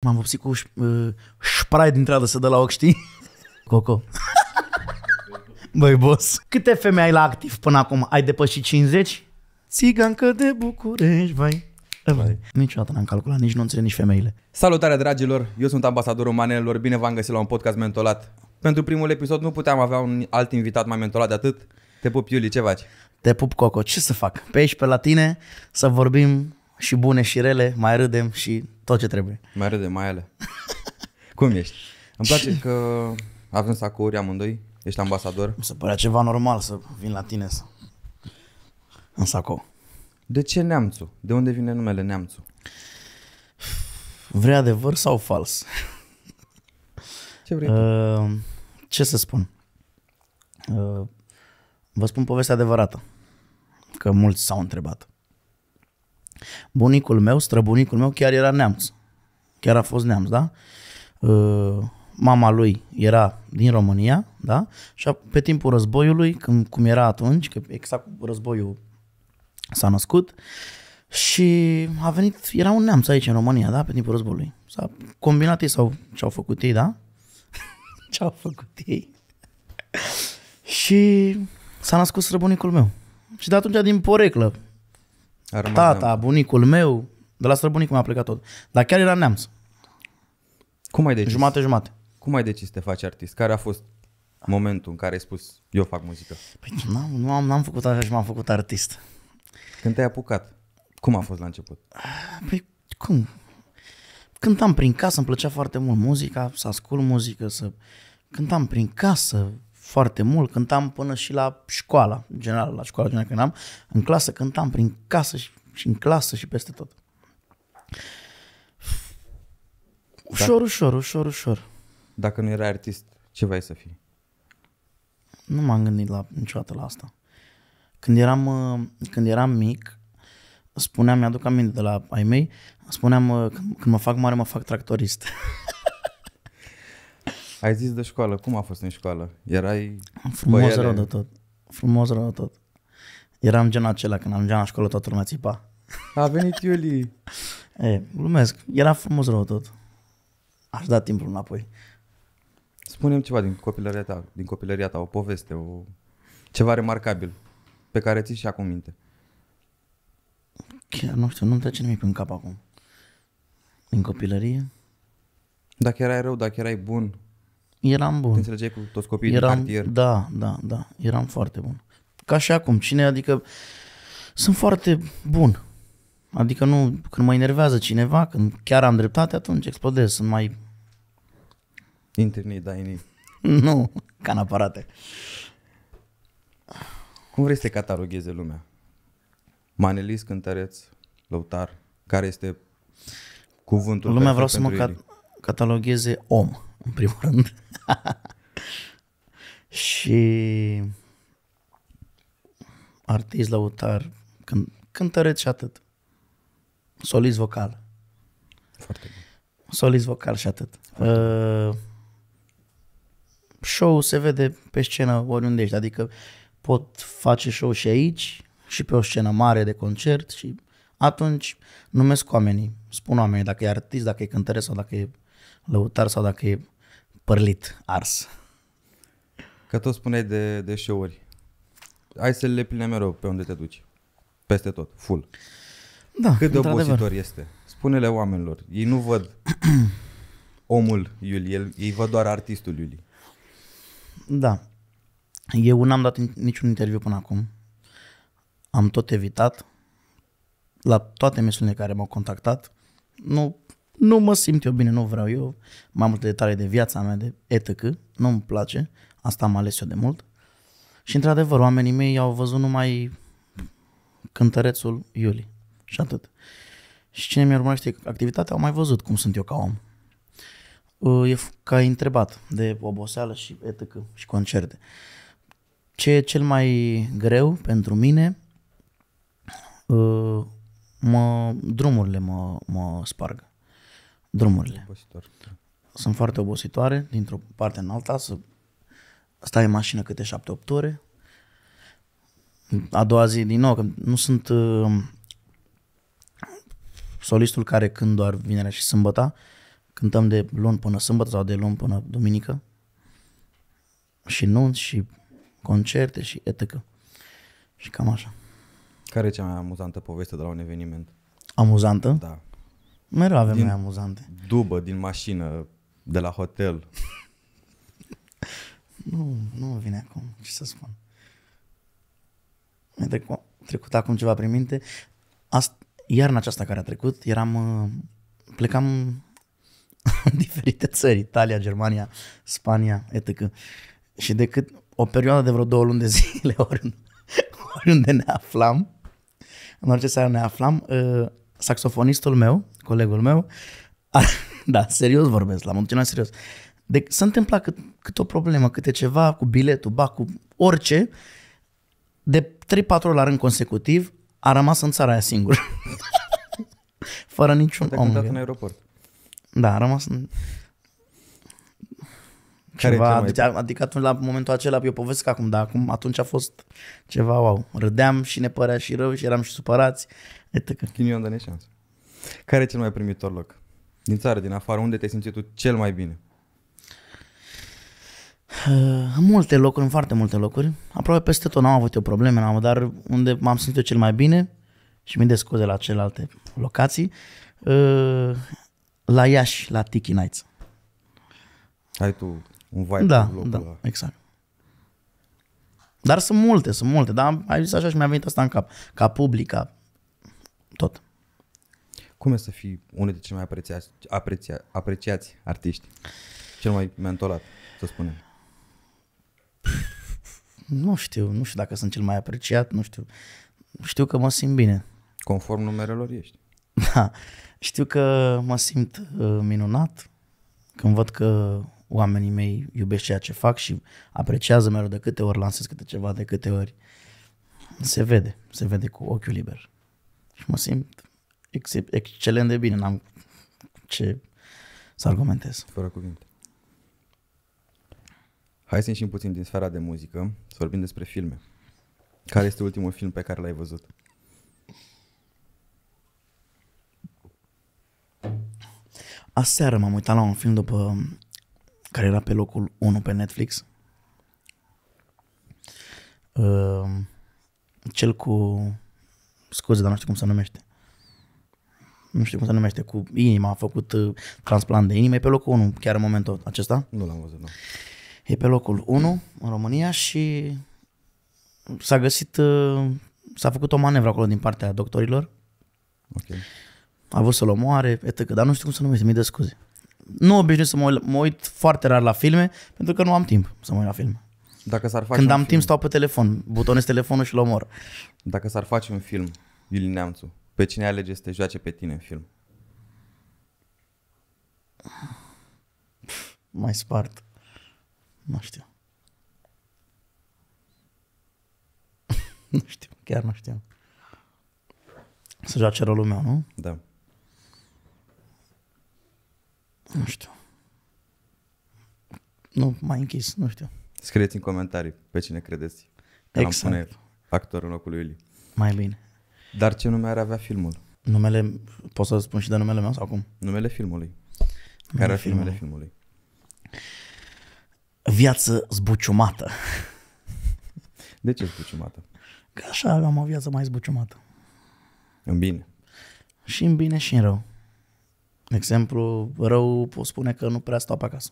M-am vopsit cu uh, spray din tradă să dă la ochi, știi? Coco. Băi, boss. Câte femei ai la activ până acum? Ai depășit 50? Țigancă de București, vai. Vai. Niciodată n-am calculat, nici nu înțeleg nici femeile. Salutare, dragilor! Eu sunt ambasadorul manelor, bine v-am găsit la un podcast mentolat. Pentru primul episod nu puteam avea un alt invitat mai mentolat de atât. Te pup, Iuli, ce faci? Te pup, Coco, ce să fac? Pe aici, pe la tine, să vorbim și bune și rele, mai râdem și tot ce trebuie. Mai râdem, mai ale. Cum ești? Îmi place că avem sacouri amândoi, ești ambasador. Mi se părea ceva normal să vin la tine să... în sacou. De ce neamțu? De unde vine numele neamțu? Vrei adevăr sau fals? Ce vrei? Uh, ce să spun? Uh, vă spun povestea adevărată, că mulți s-au întrebat. Bunicul meu, străbunicul meu, chiar era neamț. Chiar a fost neamț, da? Uh, mama lui era din România, da? Și pe timpul războiului, când, cum era atunci, că exact războiul s-a născut, și a venit, era un neamț aici în România, da? Pe timpul războiului. S-a combinat ei sau ce-au făcut ei, da? ce-au făcut ei. și s-a născut străbunicul meu. Și de atunci, din poreclă, tata, bunicul meu, de la străbunicul meu a plecat tot. Dar chiar era neamț. Cum ai decis? Jumate-jumate. Cum ai decis să te faci artist? Care a fost momentul în care ai spus eu fac muzică? Păi n-am, nu am, n-am făcut așa și m-am făcut artist. Când te-ai apucat, cum a fost la început? Păi cum? Cântam prin casă, îmi plăcea foarte mult muzica, să ascult muzică, să... Cântam prin casă, foarte mult, cântam până și la școala, în general, la școala generală când am, în clasă cântam prin casă și, și în clasă și peste tot. Ușor, dacă, ușor, ușor, ușor. Dacă nu erai artist, ce vrei să fii? Nu m-am gândit la, niciodată la asta. Când eram, uh, când eram mic, spuneam, mi-aduc aminte de la ai mei, spuneam, uh, când mă fac mare, mă fac tractorist. Ai zis de școală, cum a fost în școală? Erai Frumos băiere... rău de tot, frumos rău de tot. Eram gen acela, când am la școală toată lumea țipa. A venit Iuli. e, glumesc, era frumos rău de tot. Aș da timpul înapoi. spune ceva din copilăria ta, din copilăria ta, o poveste, o... ceva remarcabil pe care ți și acum minte. Chiar nu știu, nu-mi trece nimic în cap acum. Din copilărie? Dacă erai rău, dacă erai bun, Eram bun. Te înțelegeai cu toți copiii eram, din cartier. Da, da, da. Eram foarte bun. Ca și acum. Cine, adică, sunt foarte bun. Adică nu, când mă enervează cineva, când chiar am dreptate, atunci explodez. Sunt mai... Internet, da, init. nu, ca în aparate. Cum vrei să te catalogheze lumea? Manelist, cântăreț, lăutar, care este cuvântul Lumea vreau să mă, ca- catalogheze om, în primul rând. și artist, lăutar, cânt, cântăreț și atât. Solist vocal. Foarte bun. Solist vocal și atât. uh, show se vede pe scenă oriunde ești, adică pot face show și aici, și pe o scenă mare de concert și atunci numesc oamenii, spun oamenii dacă e artist, dacă e cântăreț sau dacă e lăutar sau dacă e părlit, ars. Că tot spuneai de show-uri. Hai să le pline mereu pe unde te duci. Peste tot, full. Da, Cât de obositor este. Spune-le oamenilor. Ei nu văd omul Iulie, ei văd doar artistul Iulie. Da. Eu n-am dat niciun interviu până acum. Am tot evitat. La toate misiunile care m-au contactat, nu nu mă simt eu bine, nu vreau eu mai multe detalii de viața mea, de etică, nu-mi place, asta am ales eu de mult. Și într-adevăr, oamenii mei au văzut numai cântărețul Iuli și atât. Și cine mi a urmărește activitatea au mai văzut cum sunt eu ca om. E ca întrebat de oboseală și etică și concerte. Ce e cel mai greu pentru mine, mă, drumurile mă, mă sparg drumurile. Obositor. Sunt foarte obositoare, dintr-o parte în alta, să stai în mașină câte 7-8 ore. A doua zi, din nou, că nu sunt uh, solistul care când doar vinerea și sâmbăta, cântăm de luni până sâmbătă sau de luni până duminică și nunți și concerte și etică. Și cam așa. Care e cea mai amuzantă poveste de la un eveniment? Amuzantă? Da. Mereu avem noi amuzante. Dubă, din mașină, de la hotel. nu, nu vine acum, ce să spun. Mi-a trecut, trecut acum ceva prin minte. Asta, iarna aceasta care a trecut, eram, uh, plecam în diferite țări, Italia, Germania, Spania, etc. Și decât o perioadă de vreo două luni de zile, oriunde, oriunde ne aflam, în orice seară ne aflam, uh, saxofonistul meu, colegul meu, a, da, serios vorbesc, l-am întâlnit serios. Deci s-a întâmplat cât, cât o problemă, câte ceva cu biletul, ba, cu orice, de 3-4 ori la rând consecutiv, a rămas în țara aia singur. Fără niciun om. în aeroport. Da, a rămas în... Care ceva, mai... adică, adică atunci, la momentul acela, eu povestesc acum, dar acum, atunci a fost ceva wow. Râdeam și ne părea și rău și eram și supărați Etică. Ghinion, dar șansă. Care e cel mai primitor loc? Din țară, din afară, unde te-ai simțit tu cel mai bine? În multe locuri, în foarte multe locuri. Aproape peste tot n-am avut eu probleme, n-am, dar unde m-am simțit eu cel mai bine și mi de scuze la celelalte locații, la Iași, la Tiki Nights. Ai tu un vibe da, locul da, ăla. exact. Dar sunt multe, sunt multe, dar ai zis așa și mi-a venit asta în cap. Ca public, ca tot. Cum e să fii unul dintre cei mai apreciați, aprecia, apreciați artiști? Cel mai mentorat, să spunem. Nu știu, nu știu dacă sunt cel mai apreciat, nu știu. Știu că mă simt bine. Conform numerelor ești. Da. Știu că mă simt uh, minunat când văd că oamenii mei iubesc ceea ce fac și apreciază mereu de câte ori lansez câte ceva, de câte ori. Se vede, se vede cu ochiul liber și mă simt excelent de bine, n-am ce să argumentez. Fără cuvinte. Hai să ieșim puțin din sfera de muzică, să vorbim despre filme. Care este ultimul film pe care l-ai văzut? Aseară m-am uitat la un film după care era pe locul 1 pe Netflix. Uh, cel cu scuze, dar nu știu cum se numește. Nu știu cum se numește, cu inima, a făcut uh, transplant de inimă, e pe locul 1 chiar în momentul acesta. Nu l-am văzut, nu. E pe locul 1 în România și s-a găsit, uh, s-a făcut o manevră acolo din partea doctorilor. Ok. A vrut să-l omoare, etc. Dar nu știu cum se numește, mi de scuze. Nu obișnuiesc să mă uit, mă uit foarte rar la filme, pentru că nu am timp să mă uit la filme. Dacă s-ar face Când am film. timp stau pe telefon, butonez telefonul și-l omor. Dacă s-ar face un film, Iuli Neamțu, pe cine alege să te joace pe tine în film? Mai spart. Nu știu. nu știu, chiar nu știu. Să joace rolul meu, nu? Da. Nu știu. Nu, mai închis, nu știu. Scrieți în comentarii pe cine credeți că exact. am pune actor în locul lui Ili. Mai bine. Dar ce nume ar avea filmul? Numele, pot să spun și de numele meu sau cum? Numele filmului. Numele Care ar fi numele filmului? Viață zbuciumată. De ce zbuciumată? Că așa am o viață mai zbuciumată. În bine. Și în bine și în rău. De exemplu, rău pot spune că nu prea stau pe acasă.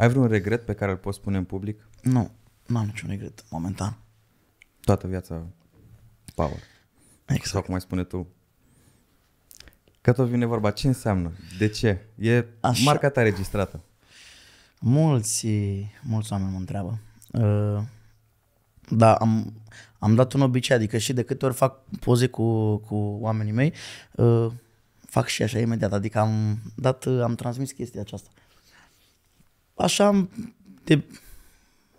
Ai vreun regret pe care îl poți spune în public? Nu, nu am niciun regret momentan. Toată viața power. Exact. Sau cum mai spune tu. Că tot vine vorba, ce înseamnă? De ce? E Așa. marca ta registrată. Mulți, mulți oameni mă întreabă. Uh, da, am, am dat un obicei, adică și de câte ori fac poze cu, cu oamenii mei, uh, fac și așa imediat, adică am dat, am transmis chestia aceasta așa de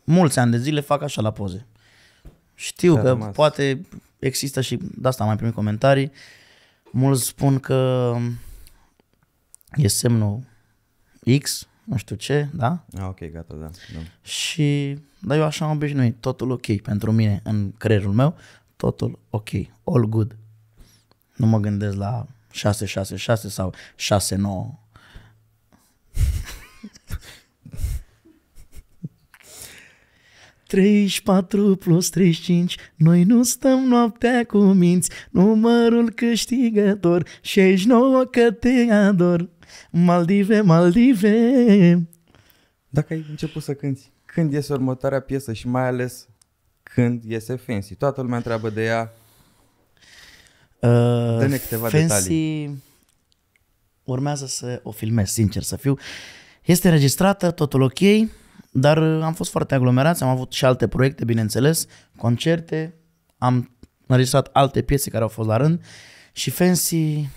mulți ani de zile fac așa la poze. Știu că rămas. poate există și de asta am mai primit comentarii. Mulți spun că e semnul X, nu știu ce, da? Ah, ok, gata, da. da. Și, dar eu așa am obișnuit, totul ok pentru mine, în creierul meu, totul ok, all good. Nu mă gândesc la 666 sau 69. 34 plus 35, noi nu stăm noaptea cu minți, numărul câștigător, 69 că te ador. Maldive, Maldive. Dacă ai început să cânti, când iese următoarea piesă și mai ales când iese Fancy? Toată lumea întreabă de ea. Uh, Dă-ne câteva Fancy detalii. urmează să o filmez, sincer să fiu. Este registrată, totul ok. Dar uh, am fost foarte aglomerați, am avut și alte proiecte, bineînțeles, concerte, am înregistrat alte piese care au fost la rând și Fancy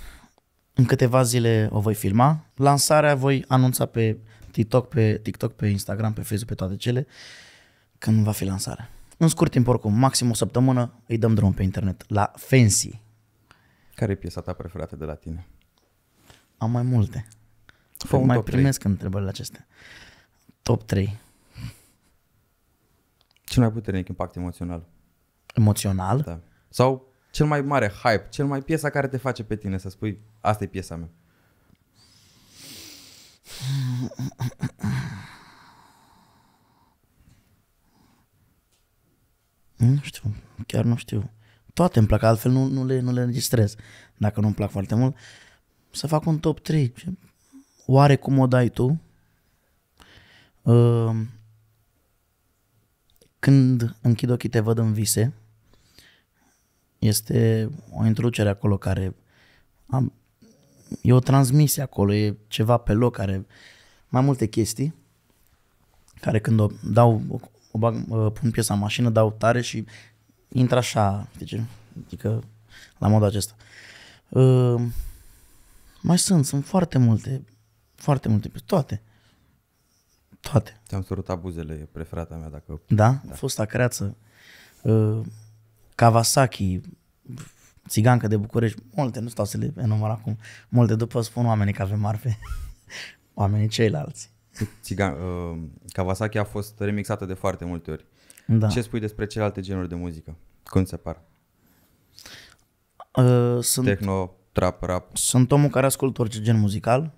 în câteva zile o voi filma. Lansarea voi anunța pe TikTok, pe, TikTok, pe Instagram, pe Facebook, pe toate cele, când va fi lansarea. În scurt timp, oricum, maxim o săptămână, îi dăm drum pe internet la Fancy. Care e piesa ta preferată de la tine? Am mai multe. Fă mai primesc întrebările acestea. Top 3. Cel mai puternic impact emoțional. Emoțional? Da. Sau cel mai mare hype, cel mai piesa care te face pe tine să spui asta e piesa mea. Nu știu, chiar nu știu. Toate îmi plac, altfel nu, nu, le, nu le registrez. Dacă nu-mi plac foarte mult, să fac un top 3. Oare cum o dai tu? Ehm, când închid ochii te văd în vise, este o introducere acolo care am, e o transmisie acolo, e ceva pe loc care mai multe chestii care când o dau, o, o bag, o uh, pun piesa în mașină, dau tare și intră așa, zice, deci, adică la modul acesta. Uh, mai sunt, sunt foarte multe, foarte multe, toate. Toate. te am sărut abuzele e preferata mea dacă... Da? da. Fosta creață. Uh, Kawasaki, țigancă de București, multe, nu stau să le enumăr acum, multe după spun oamenii că avem marfe, oamenii ceilalți. Țigan, uh, Kawasaki a fost remixată de foarte multe ori. Da. Ce spui despre celelalte genuri de muzică? Cum se par? Uh, sunt, Techno, trap, rap. Sunt omul care ascultă orice gen muzical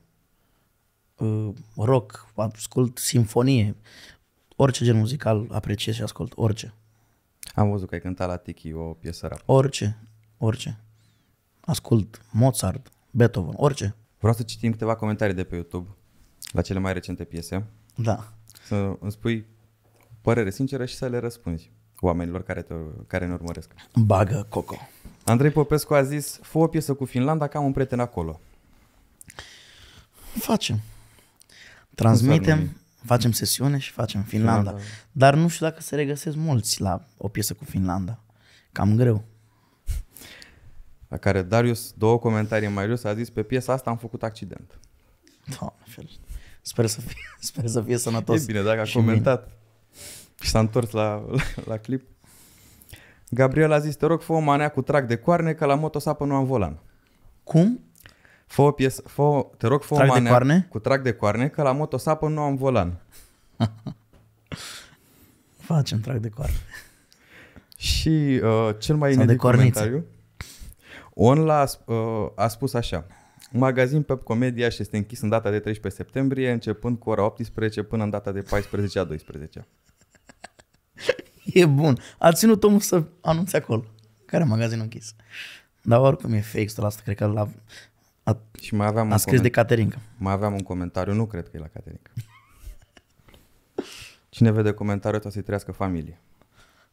rock, ascult simfonie, orice gen muzical apreciez și ascult, orice. Am văzut că ai cântat la Tiki o piesă rap. Orice, orice. Ascult Mozart, Beethoven, orice. Vreau să citim câteva comentarii de pe YouTube la cele mai recente piese. Da. Să îmi spui părere sinceră și să le răspunzi oamenilor care, te, care ne urmăresc. Bagă Coco. Andrei Popescu a zis, fă o piesă cu Finlanda, că am un prieten acolo. Facem. Transmitem, facem sesiune și facem Finlanda. Finlanda. Da. Dar nu știu dacă se regăsesc mulți la o piesă cu Finlanda. Cam greu. La care Darius, două comentarii mai jos, a zis pe piesa asta am făcut accident. Doamne, fel. Sper să fie, sper să fie sănătos. E bine, dacă a și comentat mine. și s-a întors la, la, la clip. Gabriel a zis, te rog, fă o manea cu trag de coarne, că la motosapă nu am volan. Cum? Fă o piesă, fă, te rog, fă trag o manea de coarne? cu trag de coarne, că la motosapă nu am volan. Facem trag de coarne. Și uh, cel mai inedit comentariu, On a uh, a spus așa, Magazin pe Comedia și este închis în data de 13 septembrie, începând cu ora 18 până în data de 14 a 12. E bun. A ținut omul să anunțe acolo. Care magazin închis? Dar oricum e fake asta, cred că la a, și mai aveam a scris de Caterinca. Mai aveam un comentariu, nu cred că e la Caterinca. Cine vede comentariul ăsta să-i trăiască familie.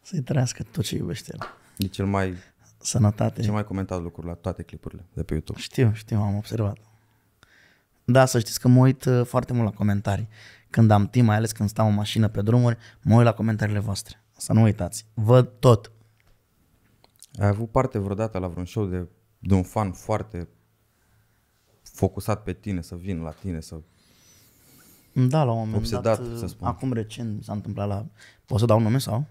Să-i trăiască tot ce iubește el. E cel mai... Sănătate. Cel mai comentat lucru la toate clipurile de pe YouTube. Știu, știu, am observat. Da, să știți că mă uit uh, foarte mult la comentarii. Când am timp, mai ales când stau în mașină pe drumuri, mă uit la comentariile voastre. Să nu uitați. Văd tot. Ai avut parte vreodată la vreun show de, de un fan foarte focusat pe tine, să vin la tine, să... Da, la un moment obsedat, dat, să uh, spun. acum recent s-a întâmplat la... Poți să dau nume sau?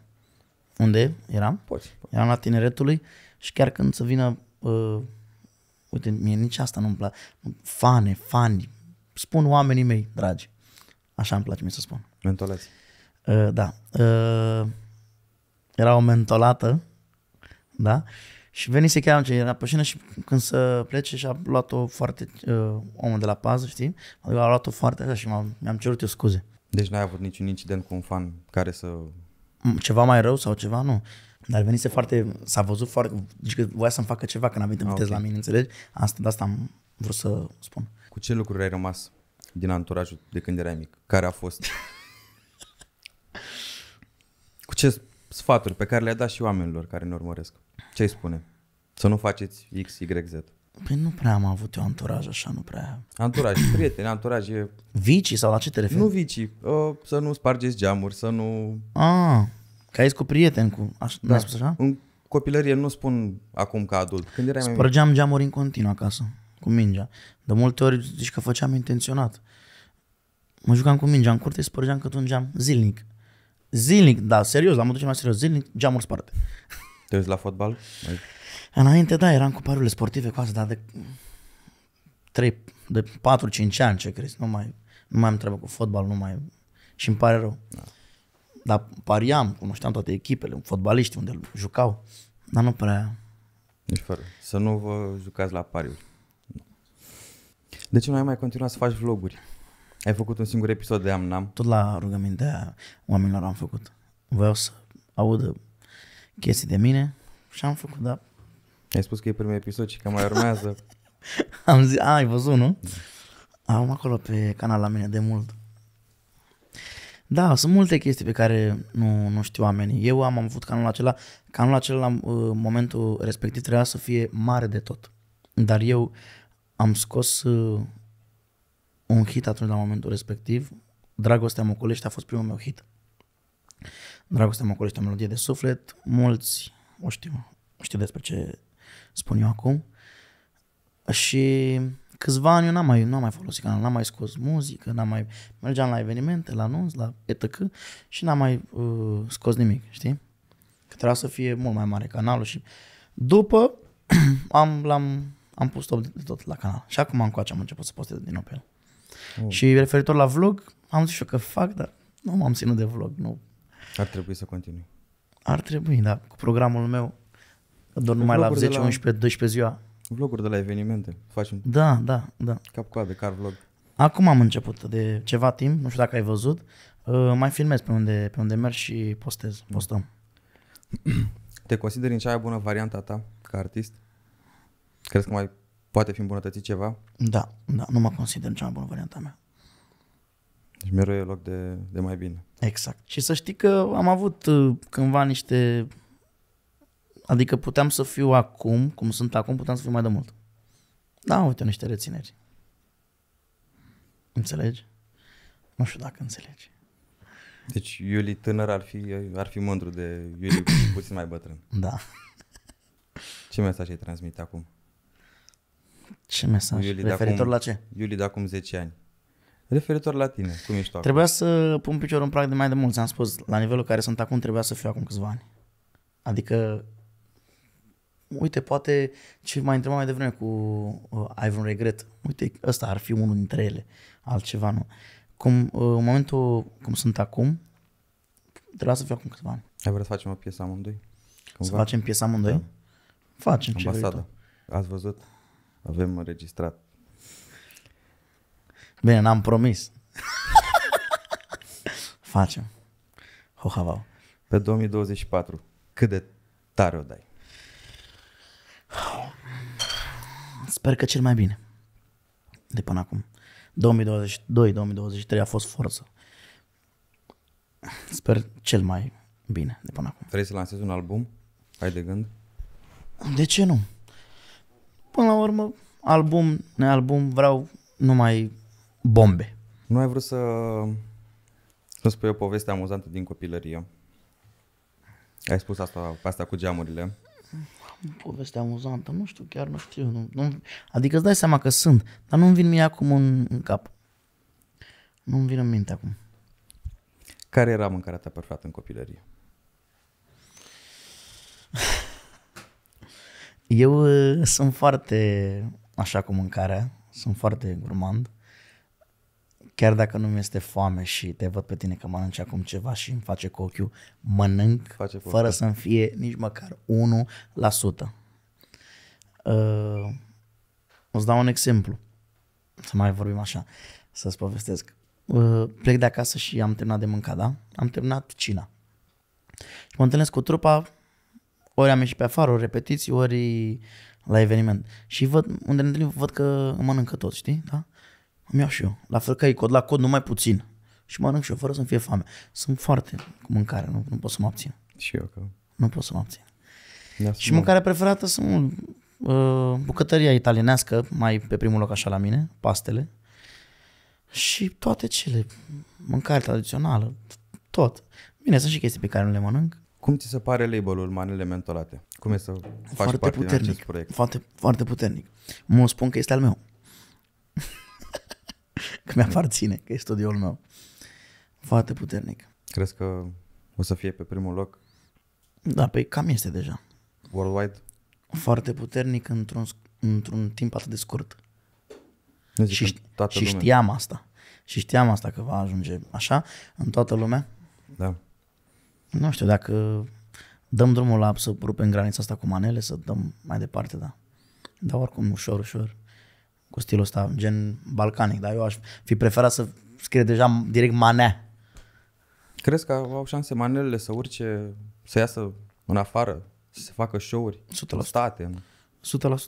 Unde eram? Poți. Eram la tineretului și chiar când să vină... Uh, uite, mie nici asta nu-mi place. Fane, fani, spun oamenii mei, dragi. Așa îmi place mie să spun. Mentolați. Uh, da. Uh, era o mentolată, da? Uh, și venise chiar atunci, era pe scenă și când să plece și a luat-o foarte, uh, omul de la pază, știi? Adică a luat-o foarte așa și mi-am cerut eu scuze. Deci n-ai avut niciun incident cu un fan care să... Ceva mai rău sau ceva, nu. Dar venise foarte, s-a văzut foarte, deci că voia să-mi facă ceva când a venit în ah, okay. la mine, înțelegi? Asta, de asta am vrut să spun. Cu ce lucruri ai rămas din anturajul de când erai mic? Care a fost? cu ce sfaturi pe care le-ai dat și oamenilor care ne urmăresc? Ce i spune? Să nu faceți X, Y, Z. Păi nu prea am avut eu anturaj așa, nu prea. Anturaj, prieteni, anturaj e... Vicii sau la ce te referi? Nu vicii, uh, să nu spargeți geamuri, să nu... Ah, că ai cu prieteni, cu... Aș... Da. spus așa? În copilărie nu spun acum ca adult. Când erai Spărgeam mai geamuri în continuu acasă, cu mingea. De multe ori zici că făceam intenționat. Mă jucam cu mingea în curte, spărgeam cât un geam zilnic. Zilnic, da, serios, la modul cel mai serios, zilnic, geamuri sparte. Te uiți la fotbal? Înainte, da, eram cu parurile sportive cu asta, dar de 3, de 4-5 ani, ce crezi, nu mai, nu mai am treabă cu fotbal, nu mai, și îmi pare rău. Da. Dar pariam, cunoșteam toate echipele, fotbaliști unde jucau, dar nu prea... Deci fără, să nu vă jucați la pariuri. De ce nu ai mai continuat să faci vloguri? Ai făcut un singur episod de Am Nam? Tot la rugămintea oamenilor am făcut. Vreau să audă chestii de mine și am făcut, da. Ai spus că e primul episod și că mai urmează. am zis, a, ai văzut, nu? Da. Am acolo pe canal la mine de mult. Da, sunt multe chestii pe care nu, nu știu oamenii. Eu am, am avut canalul acela, canalul acela la uh, momentul respectiv trebuia să fie mare de tot. Dar eu am scos uh, un hit atunci la momentul respectiv. Dragostea Mocolești a fost primul meu hit. Dragostea mă este o melodie de suflet. Mulți o știu, o știu despre ce spun eu acum. Și câțiva ani eu n-am mai, n-am mai folosit canal, n-am mai scos muzică, n-am mai... Mergeam la evenimente, la anunț, la etc. și n-am mai uh, scos nimic, știi? Că trebuia să fie mult mai mare canalul și... După am, l-am, am pus top de tot la canal și acum încoace am început să postez din nou pe el. Oh. Și referitor la vlog, am zis și eu că fac, dar nu m-am ținut de vlog, nu ar trebui să continui. Ar trebui, da. Cu programul meu doar numai la 10, la... 11, 12 ziua. Vloguri de la evenimente. Facem. Da, da, da. Cap coadă, car vlog. Acum am început de ceva timp, nu știu dacă ai văzut, uh, mai filmez pe unde, pe unde merg și postez, mm. postăm. Te consideri în cea mai bună varianta ta ca artist? Crezi că mai poate fi îmbunătățit ceva? Da, da, nu mă consider în cea mai bună varianta mea. Deci mereu e loc de, de mai bine. Exact. Și să știi că am avut uh, cândva niște... Adică puteam să fiu acum, cum sunt acum, puteam să fiu mai de mult. Da, uite, niște rețineri. Înțelegi? Nu știu dacă înțelegi. Deci Iuli tânăr ar fi, ar fi mândru de Iuli puțin mai bătrân. Da. Ce mesaj îi transmit acum? Ce mesaj? Iuli Referitor acum, la ce? Iuli de acum 10 ani. Referitor la tine, cum ești tu Trebuia acum? să pun piciorul în prag de mai de mult, ți-am spus. La nivelul care sunt acum, trebuia să fiu acum câțiva ani. Adică, uite, poate ce mai întrebat mai devreme cu uh, ai vreun regret. Uite, ăsta ar fi unul dintre ele, altceva nu. Cum, uh, în momentul cum sunt acum, trebuia să fiu acum câțiva ani. Ai vrea să facem o piesă amândoi? Cumva? Să facem piesa amândoi? Da. Facem Ambasada. ce Ați văzut? Avem înregistrat Bine, n-am promis. Facem. Ho, Pe 2024, cât de tare o dai? Sper că cel mai bine. De până acum. 2022-2023 a fost forță. Sper cel mai bine de până acum. Vrei să lansezi un album? Ai de gând? De ce nu? Până la urmă, album, nealbum, vreau numai bombe. Nu ai vrut să să spui o poveste amuzantă din copilărie. Ai spus asta, asta cu geamurile. Poveste amuzantă, nu știu, chiar nu știu. Nu, nu, adică îți dai seama că sunt, dar nu-mi vin mie acum în, în cap. Nu-mi vin în minte acum. Care era mâncarea ta perfectă în copilărie? Eu eh, sunt foarte așa cu mâncarea, sunt foarte gurmand. Uh, chiar dacă nu mi-este foame și te văd pe tine că mănânci acum ceva și îmi face cu ochiul, mănânc face fără să-mi fie nici măcar 1%. Uh, să dau un exemplu, să mai vorbim așa, să-ți povestesc. Uh, plec de acasă și am terminat de mâncat, da? Am terminat cina. Și mă întâlnesc cu trupa, ori am ieșit pe afară, ori repetiții, ori la eveniment. Și văd, unde ne întâlnim, văd că mănâncă tot, știi? Da? Mi-au și eu. La fel ca ei, cod la cod, numai puțin. Și mănânc și eu, fără să-mi fie foame. Sunt foarte cu mâncare, nu, nu pot să mă abțin. Și eu că... Nu pot să mă abțin. Da, și mâncarea preferată sunt uh, bucătăria italienească, mai pe primul loc așa la mine, pastele. Și toate cele, mâncare tradițională, tot. Bine, sunt și chestii pe care nu le mănânc. Cum ți se pare labelul Manele Mentolate? Cum e să faci foarte parte puternic, din acest proiect? Foarte, foarte puternic. Mă spun că este al meu. că mi-aparține, că e studioul meu. Foarte puternic. Crezi că o să fie pe primul loc? Da, pe păi cam este deja. Worldwide? Foarte puternic într-un, într-un timp atât de scurt. și, toată și lumea. știam asta. Și știam asta că va ajunge așa în toată lumea. Da. Nu știu dacă dăm drumul la să rupem granița asta cu manele, să dăm mai departe, da. Dar oricum ușor, ușor cu stilul ăsta, gen balcanic, dar eu aș fi preferat să scrie deja direct manea. Crezi că au șanse manelele să urce, să iasă în afară, să se facă show-uri 100%. în state? În... 100%.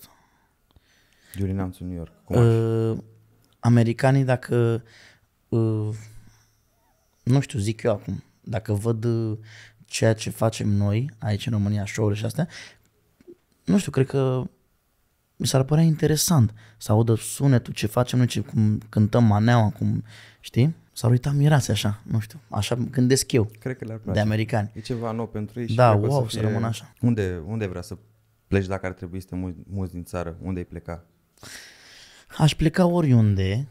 Julian Amțu, New York. Cum uh, americanii, dacă, uh, nu știu, zic eu acum, dacă văd uh, ceea ce facem noi aici în România, show-urile și astea, nu știu, cred că mi s-ar părea interesant să audă sunetul, ce facem noi, ce, cum cântăm maneaua, cum, știi? S-ar uita mirați așa, nu știu, așa gândesc eu. Cred că le-ar place. De americani. E ceva nou pentru ei și Da, wow, să, fie... să rămână așa. Unde, unde vrea să pleci dacă ar trebui să te muți, din țară? Unde ai pleca? Aș pleca oriunde,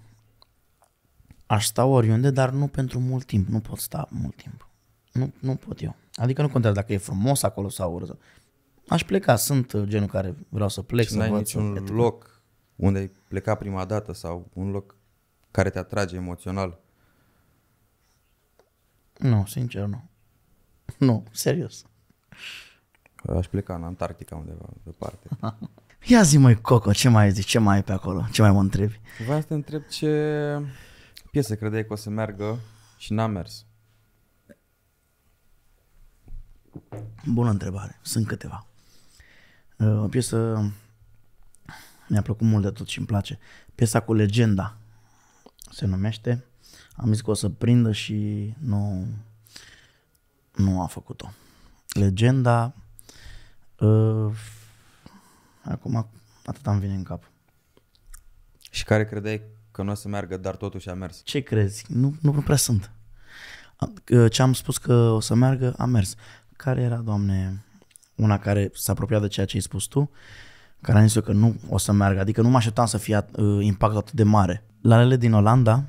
aș sta oriunde, dar nu pentru mult timp, nu pot sta mult timp. Nu, nu pot eu. Adică nu contează dacă e frumos acolo sau urză aș pleca. Sunt uh, genul care vreau să plec, și să ai niciun etc. loc unde ai plecat prima dată sau un loc care te atrage emoțional? Nu, sincer nu. Nu, serios. Aș pleca în Antarctica undeva departe. Ia zi mai Coco, ce mai zici, ce mai ai pe acolo, ce mai mă întrebi? Vreau să te întreb ce piese credeai că o să meargă și n-a mers. Bună întrebare, sunt câteva. Uh, o piesă mi-a plăcut mult de tot și îmi place. Piesa cu legenda se numește. Am zis că o să prindă și nu, nu a făcut-o. Legenda uh, acum atât am vine în cap. Și care credeai că nu o să meargă, dar totuși a mers? Ce crezi? Nu, nu prea sunt. Uh, ce am spus că o să meargă, a mers. Care era, doamne, una care s-a apropiat de ceea ce ai spus tu, care am zis eu că nu o să meargă, adică nu mă așteptam să fie uh, impactul atât de mare. La lele din Olanda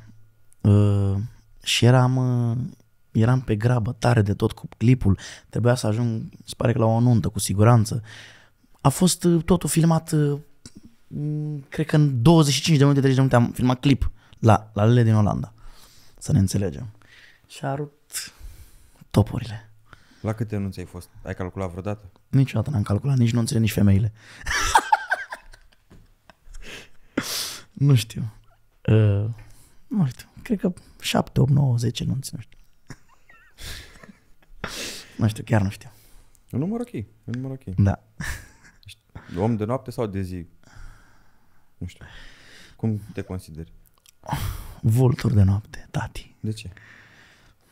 uh, și eram, uh, eram pe grabă tare de tot cu clipul, trebuia să ajung, se pare că la o nuntă cu siguranță. A fost uh, totul filmat, uh, mm, cred că în 25 de minute, 30 de minute am filmat clip la, la lele din Olanda, să ne înțelegem. Și a rupt topurile. La câte nunți ai fost? Ai calculat vreodată? Niciodată n-am calculat, nici nunțile, nici femeile. nu știu. Uh, nu știu. Cred că 7, 8, 9, 10 nunți, nu știu. nu știu, chiar nu știu. Un număr ok, un număr ok. Da. Om de noapte sau de zi? Nu știu. Cum te consideri? Vulturi de noapte, tati. De ce?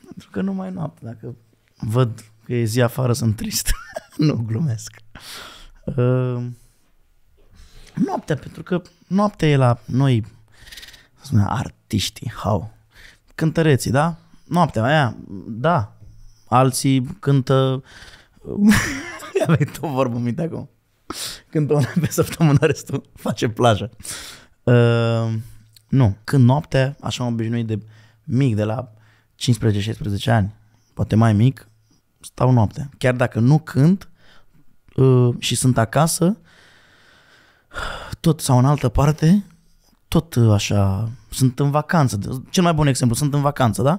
Pentru că nu mai noapte, dacă văd Că e zi afară, sunt trist. nu, glumesc. Uh, noaptea, pentru că noaptea e la noi, să spunem, artiștii, how? Cântăreții, da? Noaptea aia, da. Alții cântă... Ia vei o vorbă în minte acum. Când o pe săptămână, restul face plajă. Uh, nu, când noaptea, așa am obișnuit de mic, de la 15-16 ani, poate mai mic, stau noaptea. Chiar dacă nu cânt uh, și sunt acasă, tot sau în altă parte, tot uh, așa, sunt în vacanță. Cel mai bun exemplu, sunt în vacanță, da?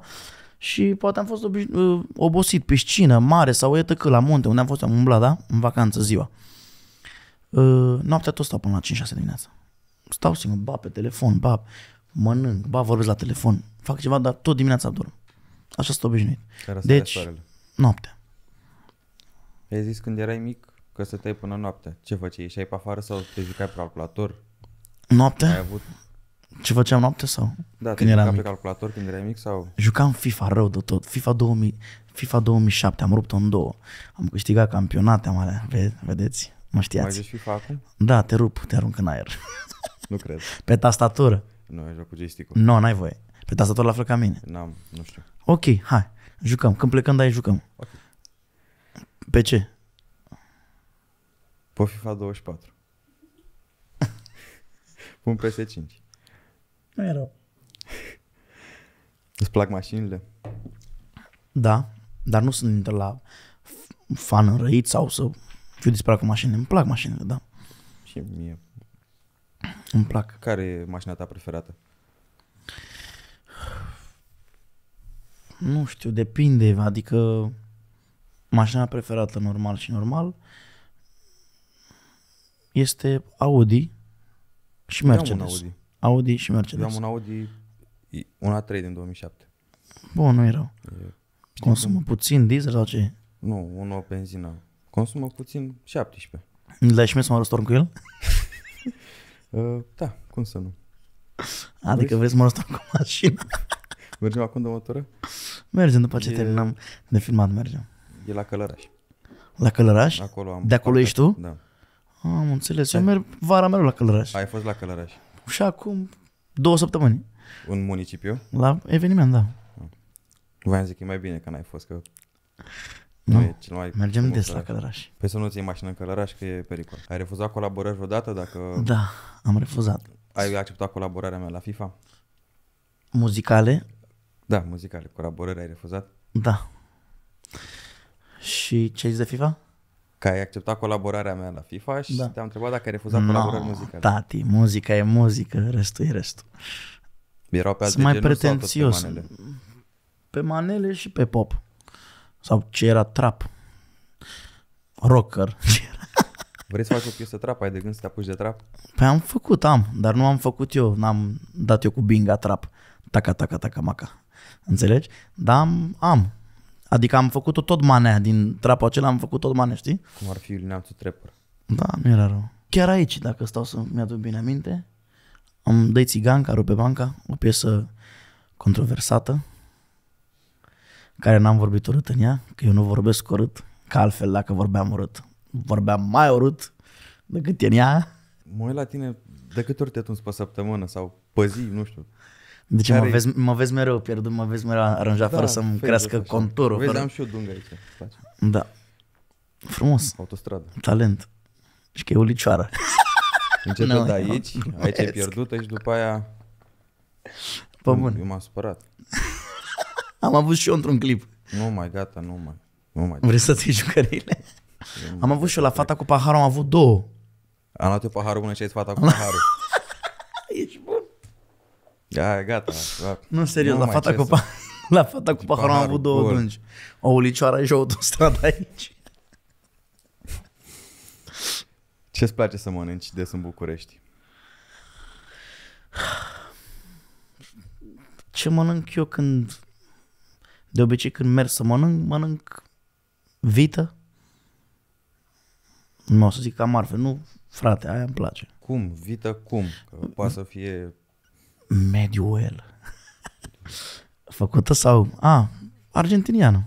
Și poate am fost obi- uh, obosit, piscină, mare sau iată că la munte, unde am fost, am umblat, da? În vacanță ziua. Uh, noaptea tot stau până la 5-6 dimineața. Stau singur, ba pe telefon, ba mănânc, ba vorbesc la telefon, fac ceva, dar tot dimineața dorm. Așa sunt obișnuit. Care deci, soarele. Noaptea. Ai zis când erai mic că să tai până noaptea. Ce făceai? Ieșai pe afară sau te jucai pe calculator? Noaptea? Ai avut... Ce făceam noapte sau? Da, când eram mic. pe calculator când erai mic sau? Jucam FIFA rău de tot. FIFA 2000, FIFA 2007, am rupt-o în două. Am câștigat campionate am alea, Ve- vedeți? Mă știați. Mai FIFA acum? Da, te rup, te arunc în aer. Nu cred. Pe tastatură. Nu, ai joc cu joystick Nu, n-ai voie. Pe tastatură la fel ca mine. N-am, nu știu. Ok, hai. Jucăm. Când plecăm dai jucăm. Okay. Pe ce? Pe FIFA 24. Pun PS5. Nu e rău. Îți plac mașinile? Da, dar nu sunt dintre la fan înrăit sau să fiu disperat cu mașinile. Îmi plac mașinile, da. Și mie. Îmi plac. Care e mașina ta preferată? Uh, nu știu, depinde, adică mașina preferată normal și normal este Audi și Mercedes. Eu am un Audi. Audi și Mercedes. Eu am un Audi, un A3 din 2007. Bun, nu e rău. E, Consumă cum? puțin diesel sau ce? Nu, un o benzină. Consumă puțin 17. le ai mers să mă răstorn cu el? uh, da, cum să nu. Adică vrei să mă răstorn cu mașina? Mergem acum de motoră? Mergem după ce e... terminăm de filmat, mergem. E la Călăraș. La Călăraș? Acolo am de acolo ești tu? Da. Am înțeles. Ai... Eu merg, vara merg la Călăraș. Ai fost la Călăraș. Și acum două săptămâni. În municipiu? La eveniment, da. Ah. V-am zic că e mai bine că n-ai fost, că nu, e cel mai mergem des la Călăraș. Păi să nu ții mașină în Călăraș, că e pericol. Ai refuzat colaborări vreodată? Dacă... Da, am refuzat. Ai acceptat colaborarea mea la FIFA? Muzicale? Da, muzicale, colaborări ai refuzat? Da. Și ce ai de FIFA? Că ai acceptat colaborarea mea la FIFA și da. te-am întrebat dacă ai refuzat no, colaborări muzicale. tati, muzica e muzică, restul e restul. Erau pe Sunt mai pretențios. Pe manele? pe manele și pe pop. Sau ce era trap. Rocker. Vrei să faci o piesă trap? Ai de gând să te apuci de trap? Păi am făcut, am, dar nu am făcut eu. N-am dat eu cu binga trap. Taca, taca, taca, maca. Înțelegi? Dar am, am. Adică am făcut-o tot manea din trapul acela, am făcut tot manea, știi? Cum ar fi Iulineațu Trepăr. Da, nu era rău. Chiar aici, dacă stau să mi-aduc bine aminte, am Dăi Țiganca, Rupe Banca, o piesă controversată, care n-am vorbit urât în ea, că eu nu vorbesc urât, că altfel dacă vorbeam urât, vorbeam mai urât decât e în ea. Mă uit la tine de câte ori te atunci pe săptămână sau pe zi, nu știu, deci mă vezi, mă vezi mereu pierdut, mă vezi mereu aranjat da, fără să-mi crească așa. conturul. Vezi, fără... am și eu dungă aici. Da. Frumos. Autostradă. Talent. Și că e o licioară. Începe no, de aici, aici e pierdută și după aia... Pă bun. Eu m-am supărat. Am avut și eu într-un clip. Nu mai gata, nu mai. Nu mai. Vrei să iei jucările? am avut și eu la fata cu paharul, am avut două. Am luat eu paharul bună și ai fata cu paharul. Ești da, gata. gata. Nu, serios, nu la, fata cu, pa- la fata cu paharul am avut două dungi. O ulicioară și o autostradă aici. Ce-ți place să mănânci des în București? Ce mănânc eu când... De obicei când merg să mănânc, mănânc vită. Nu o să zic ca marfă, nu, frate, aia îmi place. Cum? Vită cum? Că poate să fie Mediuel. Făcută sau... A, argentiniană.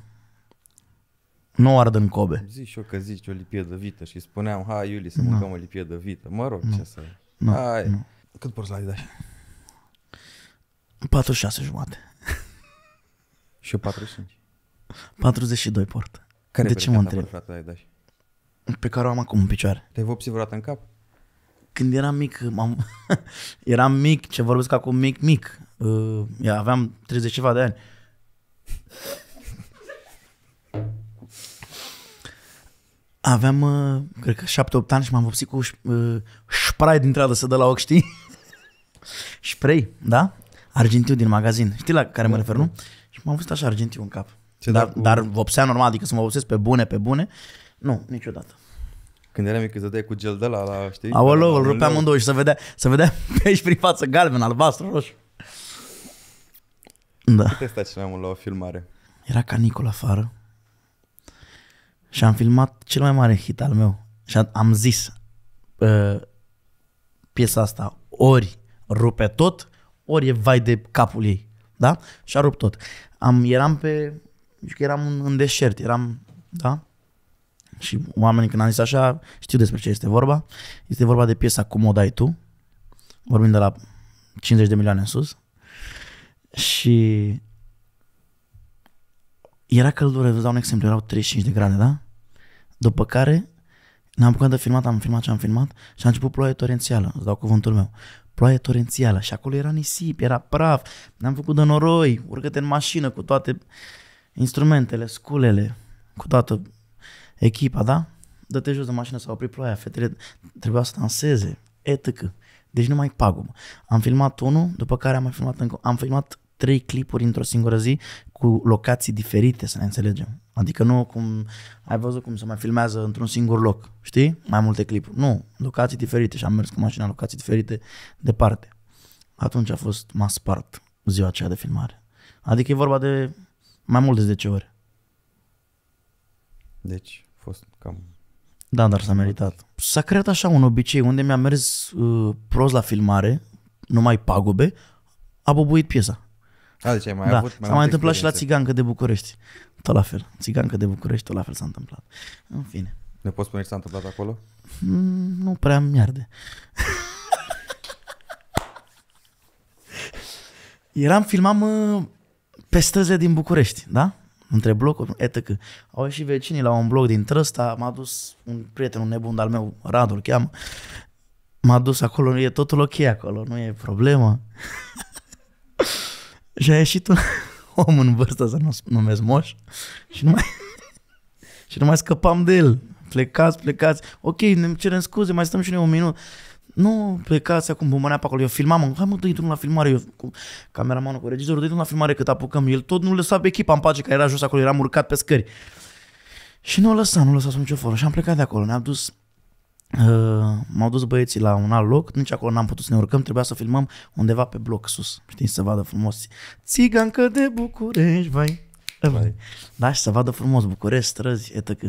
Nu o ardă în cobe. Zici și eu că zici o lipiedă vită și spuneam, hai Iuli să mâncăm no. o lipiedă vită. Mă rog, no. ce să... No. Hai. No. Cât porți la Adidas? 46 jumate. Și eu 45. 42 port. Care de ce mă întreb? Pe care o am acum în picioare. Te-ai vopsit vreodată în cap? Când eram mic, m-am, eram mic, ce vorbesc acum, mic, mic. Uh, aveam 30 ceva de ani. Aveam, uh, cred că 7-8 ani și m-am vopsit cu uh, spray din treabă să dă la ochi, știi? spray, da? Argintiu din magazin. Știi la care mă refer, nu? Și m-am văzut așa argintiu în cap. Ce dar, cu... dar vopsea normal, adică să mă vopsesc pe bune, pe bune. Nu, niciodată. Când eram mic, îți dădeai cu gel de la, la știi? Aoleu, îl rupeam în două și se vedea, se vedea pe aici prin față galben, albastru, roșu. Da. Câte stai cel mai la o filmare? Era canicul afară și am filmat cel mai mare hit al meu și am zis uh, piesa asta ori rupe tot, ori e vai de capul ei. Da? Și a rupt tot. Am, eram pe, că eram în, în deșert, eram, da? Și oamenii când am zis așa știu despre ce este vorba. Este vorba de piesa Cum o dai tu, vorbim de la 50 de milioane în sus. Și era căldură, vă dau un exemplu, erau 35 de grade, da? După care ne-am apucat de filmat, am filmat ce am filmat și a început ploaie torențială, îți dau cuvântul meu. Ploaie torențială și acolo era nisip, era praf, ne-am făcut de noroi, urcă în mașină cu toate instrumentele, sculele, cu toată echipa, da? Dă-te jos de mașină, s-a oprit ploaia, fetele trebuia să danseze, etc. Deci nu mai pagum. Am filmat unul, după care am mai filmat încă, am filmat trei clipuri într-o singură zi cu locații diferite, să ne înțelegem. Adică nu cum ai văzut cum se mai filmează într-un singur loc, știi? Mai multe clipuri. Nu, locații diferite și am mers cu mașina locații diferite departe. Atunci a fost m-a spart ziua aceea de filmare. Adică e vorba de mai mult de 10 ore. Deci a fost cam... Da, dar s-a meritat. S-a creat așa un obicei unde mi-a mers uh, prost la filmare, numai pagube, a bubuit piesa. A, deci ai mai da. avut mai S-a mai întâmplat și la Țigancă de București. Tot la fel. Țigancă de București, tot la fel s-a întâmplat. În fine. Ne poți spune ce s-a întâmplat acolo? Mm, nu prea mi arde. Eram, filmam uh, pe străzile din București, da? între blocuri, etc. Au și vecinii la un bloc din Trăsta, m-a dus un prieten, un nebun al meu, Radu îl cheamă, m-a dus acolo, e totul ok acolo, nu e problemă. și a ieșit un om în vârstă, să nu numesc moș, și nu mai, și nu mai scăpam de el. Plecați, plecați, ok, ne cerem scuze, mai stăm și noi un minut nu, plecați acum, bombonea pe acolo, eu filmam, mă, hai mă, dă la filmare, eu cu cameramanul, cu regizorul, dă la filmare cât apucăm, el tot nu lăsa pe echipa în pace, care era jos acolo, Era urcat pe scări. Și nu o lăsa, nu o lăsa să nicio formă și am plecat de acolo, ne-am dus, Uh, m-au dus băieții la un alt loc, nici acolo n-am putut să ne urcăm, trebuia să filmăm undeva pe bloc sus, știi, să vadă frumos. Țigancă de București, vai. vai. Da, și să vadă frumos București, străzi, etc.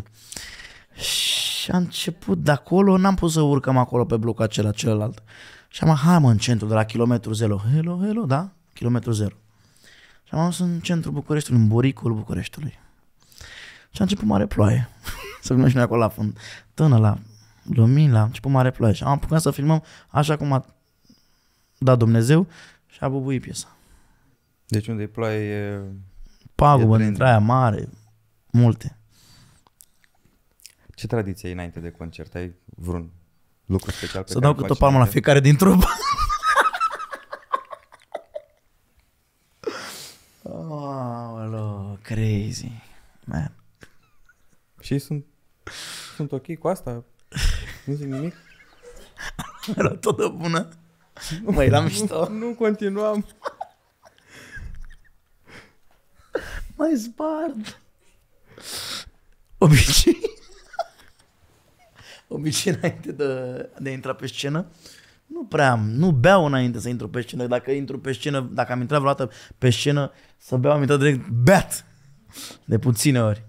Și și a început de acolo, n-am putut să urcăm acolo pe blocul acela celălalt. Și am hai mă, în centru, de la kilometru zero. Hello, hello, da? Kilometru zero. Și am ajuns în centrul Bucureștiului, în buricul Bucureștiului. Și a început mare ploaie. să vină și noi acolo la fund. Tână la lumini, la început mare ploaie. Și am apucat să filmăm așa cum a dat Dumnezeu și a bubuit piesa. Deci unde e ploaie e... Pagubă e aia mare, multe. Ce tradiție ai înainte de concert? Ai vreun lucru special pe Să dau câte o palmă la fiecare din trup. Aolo, crazy, man. Și sunt, sunt ok cu asta? Nu zic nimic? Era tot de bună. Mai era mișto. Nu, nu continuam. Mai spart. Obicei obicei înainte de, de a intra pe scenă. Nu prea am, nu beau înainte să intru pe scenă. Dacă intru pe scenă, dacă am intrat vreodată pe scenă, să beau, am intrat direct beat. De puține ori.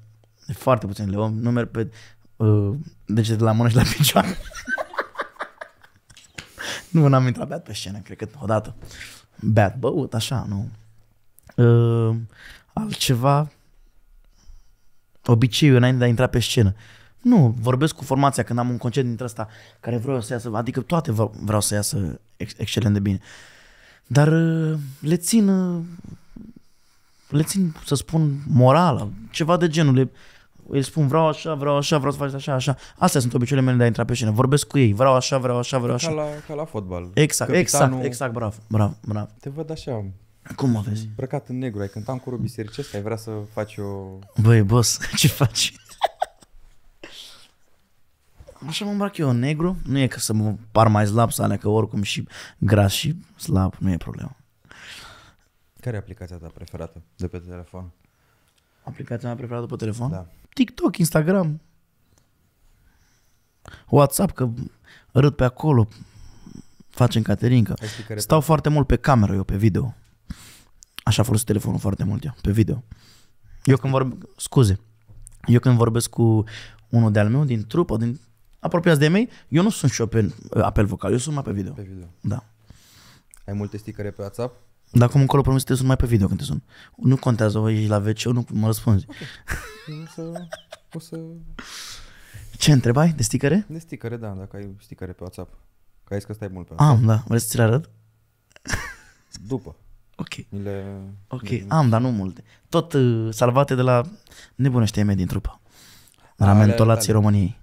De foarte puține ori. Nu merg pe uh, deci de la mână și la picioare. nu, n-am intrat beat pe scenă, cred că odată. Beat, băut, așa, nu. Uh, altceva, obiceiul înainte de a intra pe scenă. Uh, nu, vorbesc cu formația când am un concert dintre ăsta care vreau să iasă, adică toate vreau să iasă ex- excelent de bine. Dar uh, le țin, uh, le țin, să spun, morală, ceva de genul. Le, îi spun vreau așa, vreau așa, vreau să faci așa, așa. Astea sunt obiceiurile mele de a intra pe scenă. Vorbesc cu ei, vreau așa, vreau așa, vreau așa. Ca la, ca la fotbal. Exact, exact Capitanul... exact, exact, bravo, bravo, bravo. Te văd așa, cum mă vezi? Îmbrăcat în negru, ai cântat cu corul ai vrea să faci o... Băi, boss, ce faci? așa mă îmbrac eu, negru, nu e că să mă par mai slab să că oricum și gras și slab, nu e problemă. Care e aplicația ta preferată de pe telefon? Aplicația mea preferată pe telefon? Da. TikTok, Instagram, WhatsApp, că râd pe acolo, facem caterincă. Stau foarte mult pe cameră eu, pe video. Așa folosesc telefonul foarte mult eu, pe video. Eu când vorbesc, scuze, eu când vorbesc cu unul de-al meu din trupă, din apropiați de mei, eu nu sunt și eu pe uh, apel vocal, eu sunt mai pe video. Pe video. Da. Ai multe sticăre pe WhatsApp? Da, cum încolo promis te sun mai pe video când te sun. Nu contează, o, ești la WC, nu mă răspunzi. Okay. O să, o să... Ce întrebai? De sticăre? De sticăre, da, dacă ai sticăre pe WhatsApp. Că ai că stai mult pe WhatsApp. Am, da. Vrei să ți le arăt? După. Ok. le... Ok, le... am, dar nu multe. Tot uh, salvate de la nebunăștia mei din trupă. Ramentolații României.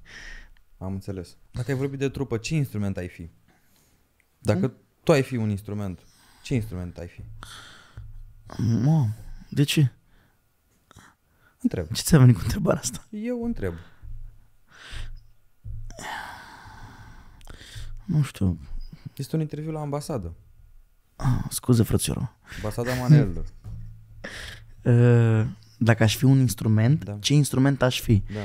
Am înțeles. Dacă ai vorbit de trupă, ce instrument ai fi? Dacă hmm? tu ai fi un instrument, ce instrument ai fi? Mă, de ce? Întreb. Ce ți-a venit cu întrebarea asta? Eu întreb. Nu știu. Este un interviu la ambasadă. Ah, scuze, frățiorul. Ambasada Maneldă. Dacă aș fi un instrument, da. ce instrument aș fi? Da.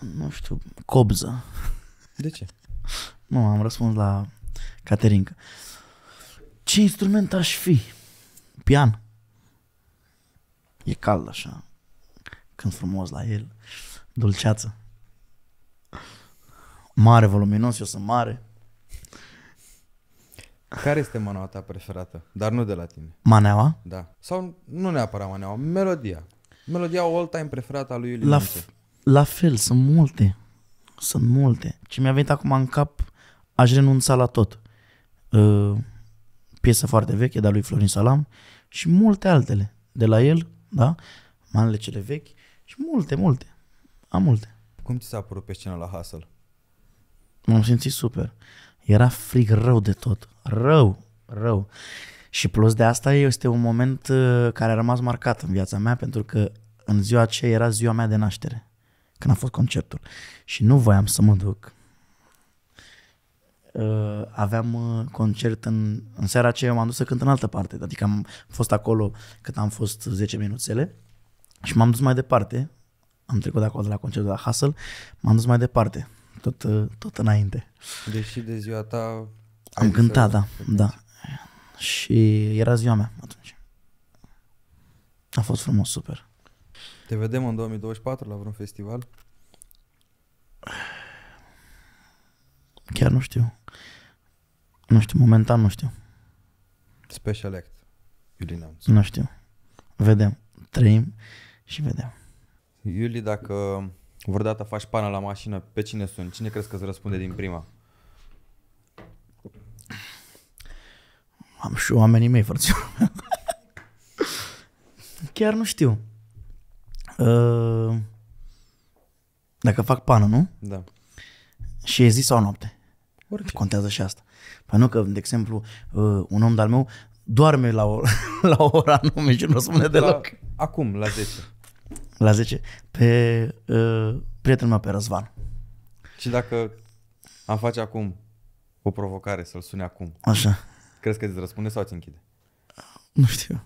Nu știu, cobză. De ce? Nu, am răspuns la Caterinca. Ce instrument aș fi? Pian. E cald așa. Când frumos la el. Dulceață. Mare, voluminos, eu sunt mare. Care este manaua ta preferată? Dar nu de la tine. Maneaua? Da. Sau nu neapărat maneaua, melodia. Melodia all-time preferată a lui Iulie La, f- la fel, sunt multe. Sunt multe. Ce mi-a venit acum în cap, aș renunța la tot. Uh, piesă foarte veche de lui Florin Salam și multe altele de la el, da? Manele cele vechi și multe, multe. Am multe. Cum ți s-a părut pe scenă la Hustle? M-am simțit super. Era frig rău de tot. Rău, rău. Și plus de asta este un moment ă, care a rămas marcat în viața mea pentru că în ziua aceea era ziua mea de naștere când a fost concertul. Și nu voiam să mă duc. Uh, aveam uh, concert în, în seara aceea m-am dus să cânt în altă parte, adică am fost acolo cât am fost 10 minuțele și m-am dus mai departe, am trecut de acolo de la concertul de la Hustle, m-am dus mai departe, tot, uh, tot înainte. Deși de ziua ta... Am cântat, da, da. Și era ziua mea atunci. A fost frumos, super. Te vedem în 2024 la vreun festival? Chiar nu știu. Nu știu, momentan nu știu. Special Act. Iuli Nu știu. Vedem. Trăim și vedem. Iuli, dacă vreodată faci pana la mașină, pe cine suni? Cine crezi că îți răspunde din prima? Am și oamenii mei, frățiu. Chiar nu știu. Uh, dacă fac pană, nu? Da. Și e zi sau noapte. Orice. Contează și asta. Păi nu că, de exemplu, uh, un om de-al meu doarme la o, la ora anume și nu spune deloc. La, acum, la 10. La 10. Pe uh, prietenul meu, pe Răzvan. Și dacă am face acum o provocare, să-l sune acum. Așa. Crezi că îți răspunde sau ți închide? Nu știu.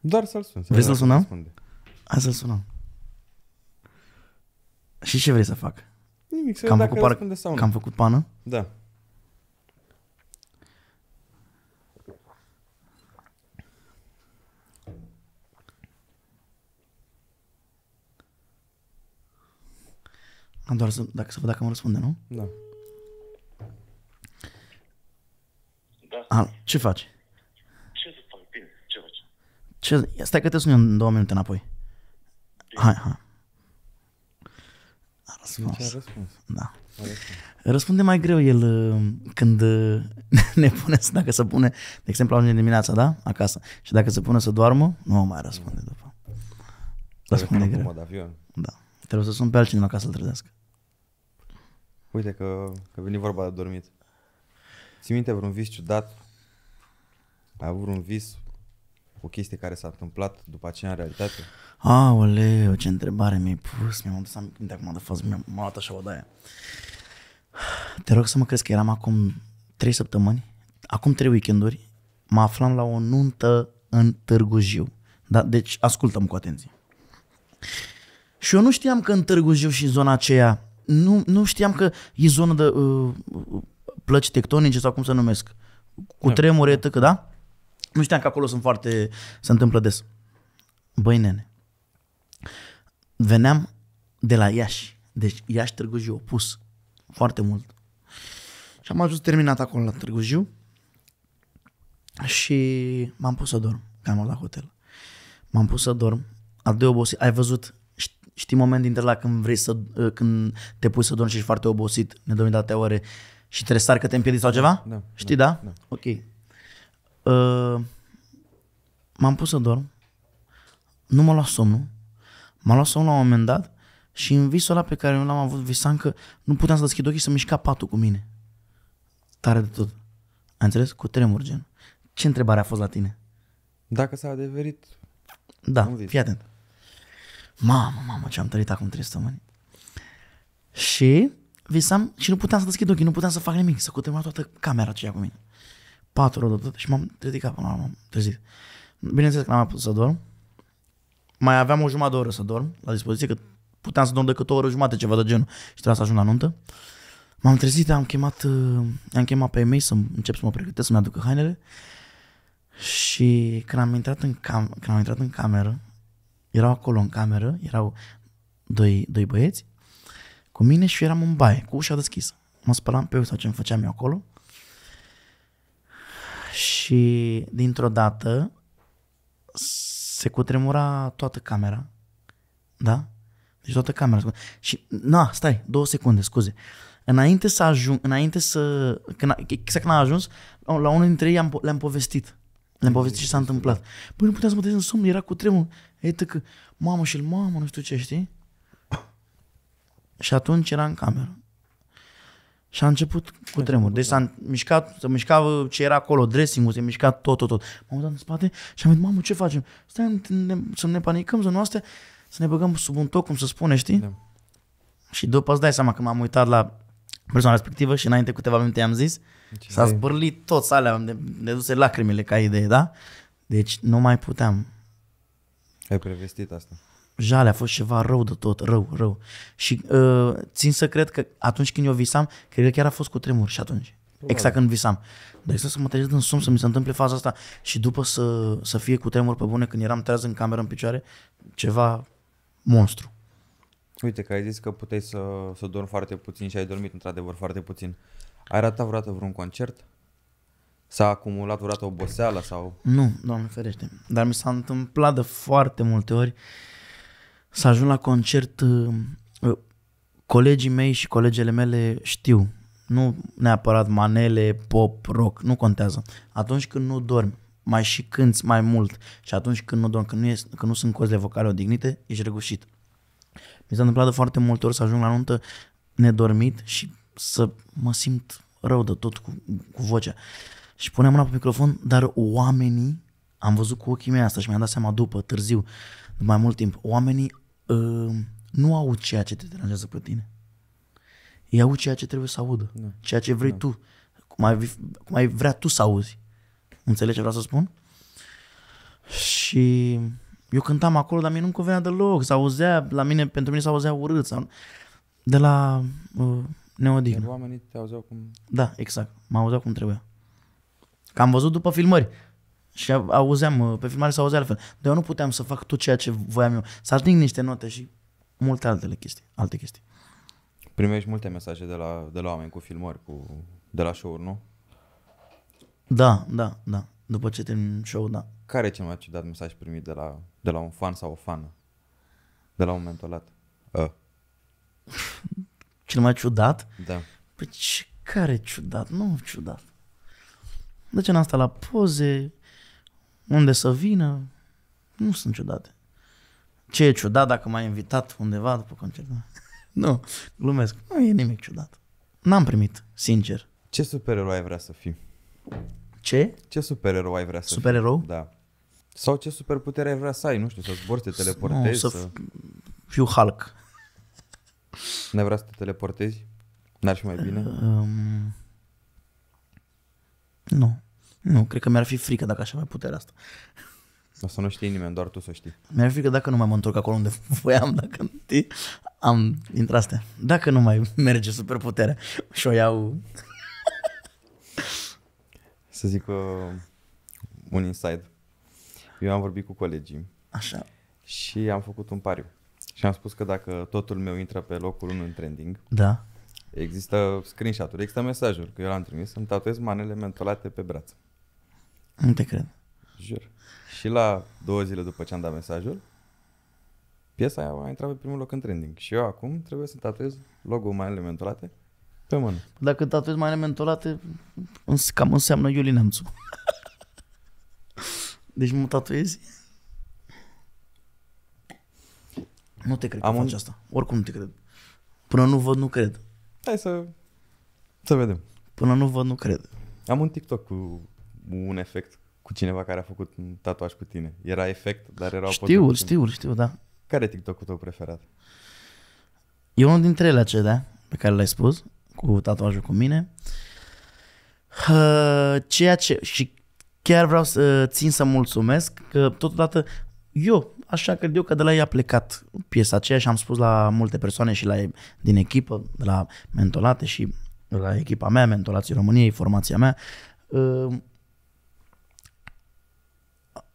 Doar să-l sun. Să Vrei să-l sunăm? Răspunde. Hai să-l sunăm. Și ce vrei să fac? Nimic, să cam făcut par... sau nu. Că am făcut pană? Da. Am doar să, dacă, să văd dacă mă răspunde, nu? Da. da. Al, ce faci? Ce, stai că te sun eu în două minute înapoi. Hai, hai. A răspuns. Ce a răspuns. Da. Răspunde mai greu el uh, când uh, ne pune dacă se pune, de exemplu, ajunge dimineața, da? Acasă. Și dacă se pune să doarmă, nu o mai răspunde după. Răspunde greu. avion. Da. Trebuie să sun pe altcineva ca să-l trezească. Uite că, că veni vorba de dormit. Ți minte vreun vis ciudat? Ai avut un vis o chestie care s-a întâmplat după aceea în realitate? Aoleu, ce întrebare mi-ai pus, mi-am adus aminte acum de fost, mi-am luat așa o daia. Te rog să mă crezi că eram acum 3 săptămâni, acum 3 weekenduri, mă aflam la o nuntă în Târgu Jiu. Da? Deci ascultăm cu atenție. Și eu nu știam că în Târgu Jiu și zona aceea, nu, nu știam că e zonă de uh, uh plăci tectonice sau cum se numesc, cu da. tremure, că da? Nu știam că acolo sunt foarte... se întâmplă des. Băi, nene, veneam de la Iași. Deci Iași Târgu Jiu, opus. Foarte mult. Și am ajuns terminat acolo la Târgu Jiu și m-am pus să dorm, că am la hotel. M-am pus să dorm, a de obosit. Ai văzut, știi moment dintre la când vrei să, ă, când te pui să dormi și ești foarte obosit, ne dormi ore și trebuie să sar că te împiedici sau ceva? Da, știi, da? da? da. Ok, Uh, m-am pus să dorm, nu m-a luat somnul, m-a luat somnul la un moment dat și în visul ăla pe care nu l-am avut, visam că nu puteam să deschid ochii să mișca patul cu mine. Tare de tot. Ai înțeles? Cu tremur, gen. Ce întrebare a fost la tine? Dacă s-a adeverit... Da, fii atent. Mamă, mamă, ce am trăit acum trei săptămâni. Și visam și nu puteam să deschid ochii, nu puteam să fac nimic, să cutremura toată camera aceea cu mine patru deodată și m-am ridicat până la m-am trezit. Bineînțeles că n-am mai putut să dorm. Mai aveam o jumătate de oră să dorm la dispoziție, că puteam să dorm decât o oră jumate, ceva de genul și trebuia să ajung la nuntă. M-am trezit, am chemat, uh, am chemat pe ei să încep să mă pregătesc, să-mi aducă hainele și când am intrat în, cam- când am intrat în cameră, erau acolo în cameră, erau doi, doi băieți cu mine și eram în baie, cu ușa deschisă. Mă spălam pe eu sau ce-mi făceam eu acolo și dintr-o dată se cutremura toată camera. Da? Deci toată camera. Și, na, stai, două secunde, scuze. Înainte să ajung, înainte să, când, exact când a ajuns, la, unul dintre ei le-am, le-am povestit. Le-am mm, povestit ce s-a întâmplat. Păi nu puteam să mă în somn, era cu tremur. Ei, că mamă și mamă, nu știu ce, știi? Și atunci era în cameră. Și a început cu tremur. Deci s-a mișcat, se mișca ce era acolo, dressing-ul, se mișca tot, tot, tot. M-am uitat în spate și am zis, mamă, ce facem? Stai ne, să ne panicăm, să nu să ne băgăm sub un toc, cum se spune, știi? Da. Și după îți dai seama că m-am uitat la persoana respectivă și înainte câteva minute i-am zis, ce s-a zbârlit tot alea, am deduse lacrimile ca idee, da? Deci nu mai puteam. Ai prevestit asta jale, a fost ceva rău de tot, rău, rău. Și uh, țin să cred că atunci când eu visam, cred că chiar a fost cu tremur și atunci. Exact când visam. Dar exact să mă trezesc în somn, să mi se întâmple faza asta și după să, să fie cu tremur pe bune când eram treaz în cameră în picioare, ceva monstru. Uite că ai zis că puteai să, să dormi foarte puțin și ai dormit într-adevăr foarte puțin. Ai ratat vreodată vreun concert? S-a acumulat vreodată oboseală sau? Nu, doamne ferește. Dar mi s-a întâmplat de foarte multe ori uh, să ajung la concert, uh, uh, colegii mei și colegele mele știu, nu neapărat manele, pop, rock, nu contează. Atunci când nu dormi, mai și cânti mai mult și atunci când nu dormi, când nu, când nu sunt de vocale odignite, ești răgușit. Mi s-a întâmplat de foarte multe ori să ajung la nuntă nedormit și să mă simt rău de tot cu, cu vocea. Și puneam mâna pe microfon, dar oamenii, am văzut cu ochii mei asta și mi-am dat seama după, târziu, de mai mult timp, oamenii uh, nu au ceea ce te deranjează pe tine. Ei au ceea ce trebuie să audă, da. ceea ce vrei da. tu, cum ai, cum ai vrea tu să auzi. Înțelegi ce vreau să spun? Și eu cântam acolo, dar mie nu-mi convenea deloc. S-auzea, la mine, pentru mine s-auzea urât. Sau... De la uh, neodihnă. Oamenii te auzeau cum... Da, exact. Mă auzeau cum trebuia. Că am văzut după filmări. Și auzeam, uh, pe filmare se auzea altfel. Dar eu nu puteam să fac tot ceea ce voiam eu. Să ating niște note și multe altele chestii, alte chestii. Primești multe mesaje de la, de la oameni cu filmări, cu, de la show-uri, nu? Da, da, da. După ce termin show da. Care e cel mai ciudat mesaj primit de la, de la un fan sau o fană? De la un momentul dat? Ă. Uh. cel mai ciudat? Da. Păi ce, care ciudat? Nu ciudat. De ce n-am stat la poze? unde să vină, nu sunt ciudate. Ce e ciudat dacă m-ai invitat undeva după concert? nu, glumesc. Nu e nimic ciudat. N-am primit, sincer. Ce supereroi ai vrea să fii? Ce? Ce supereroi ai vrea să Supererou? fii? Da. Sau ce superputere ai vrea să ai, nu știu, să zbori, să te teleportezi? Nu, să, să... fiu Hulk. N-ai vrea să te teleportezi? N-ar fi mai bine? Um... Nu. Nu, cred că mi-ar fi frică dacă aș avea puterea asta. O să nu știi nimeni, doar tu să știi. Mi-ar fi frică dacă nu mai mă întorc acolo unde voiam, dacă știi, am intrat astea. Dacă nu mai merge superputerea și o iau... să zic uh, un inside. Eu am vorbit cu colegii. Așa. Și am făcut un pariu. Și am spus că dacă totul meu intră pe locul 1 în trending, da. există screenshot-uri, există mesajul că eu l-am trimis, îmi tatuez manele mentolate pe braț. Nu te cred. Jur. Și la două zile după ce am dat mesajul, piesa aia a intrat pe primul loc în trending. Și eu acum trebuie să tatuez logo-ul mai elementulate pe mână. Dacă tatuez mai elementulate, cam înseamnă Iuli Nemțu. deci mă tatuezi? Nu te cred am că un... faci asta. Oricum nu te cred. Până nu văd, nu cred. Hai să... Să vedem. Până nu văd, nu cred. Am un TikTok cu un efect cu cineva care a făcut un tatuaj cu tine. Era efect, dar era o Știu, știu, știu, da. Care e TikTok-ul tău preferat? E unul dintre ele acelea pe care l-ai spus, cu tatuajul cu mine. Ceea ce... Și chiar vreau să țin să mulțumesc că totodată eu, așa cred eu că de la ei a plecat piesa aceea și am spus la multe persoane și la din echipă, de la Mentolate și la echipa mea, Mentolații României, formația mea,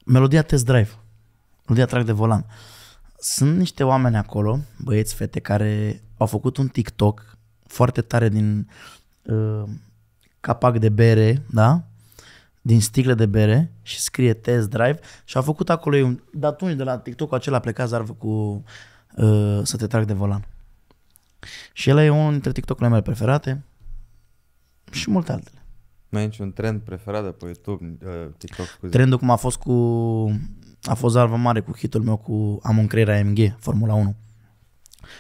melodia test drive, melodia trag de volan. Sunt niște oameni acolo, băieți, fete, care au făcut un TikTok foarte tare din uh, capac de bere, da? Din sticle de bere și scrie test drive și a făcut acolo un... De atunci, de la tiktok acela pleca zarvă cu uh, să te trag de volan. Și el e unul dintre TikTok-urile mele preferate și multe altele. Mai niciun trend preferat de pe YouTube, uh, TikTok? Scuze. Trendul cum a fost cu... A fost alba mare cu hitul meu cu Am un creier AMG, Formula 1.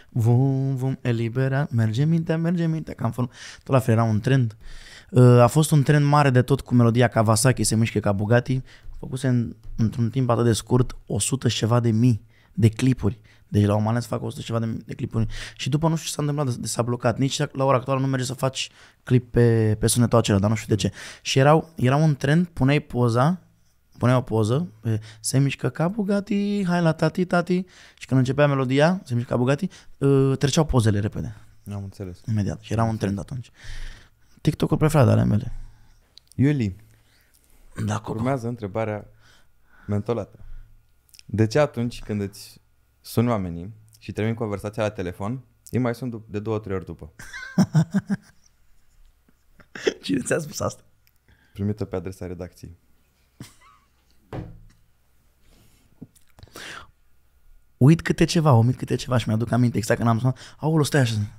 Vom, vom elibera, merge mintea, merge mintea, cam form... Tot la fel era un trend. Uh, a fost un trend mare de tot cu melodia Kawasaki, se mișcă ca Bugatti. Făcuse în, într-un timp atât de scurt 100 și ceva de mii de clipuri. Uh, deci la un dat să fac 100 ceva de, de clipuri. Și după nu știu ce s-a întâmplat, de, s-a blocat. Nici la ora actuală nu merge să faci clip pe, pe sunetul acela, dar nu știu de ce. Și erau, era un trend, puneai poza, puneai o poză, se mișcă ca Bugatti, hai la tati, tati. Și când începea melodia, se mișcă ca Bugatti, treceau pozele repede. Am înțeles. Imediat. Și era un trend atunci. TikTok-ul preferat ale mele. Iuli, da, Urmează întrebarea mentolată. De ce atunci când îți sun oamenii și termin conversația la telefon, ei mai sunt de două, trei ori după. Cine ți-a spus asta? Primită pe adresa redacției. Uit câte ceva, omit câte ceva și mi-aduc aminte exact când am sunat. Aolo, stai așa.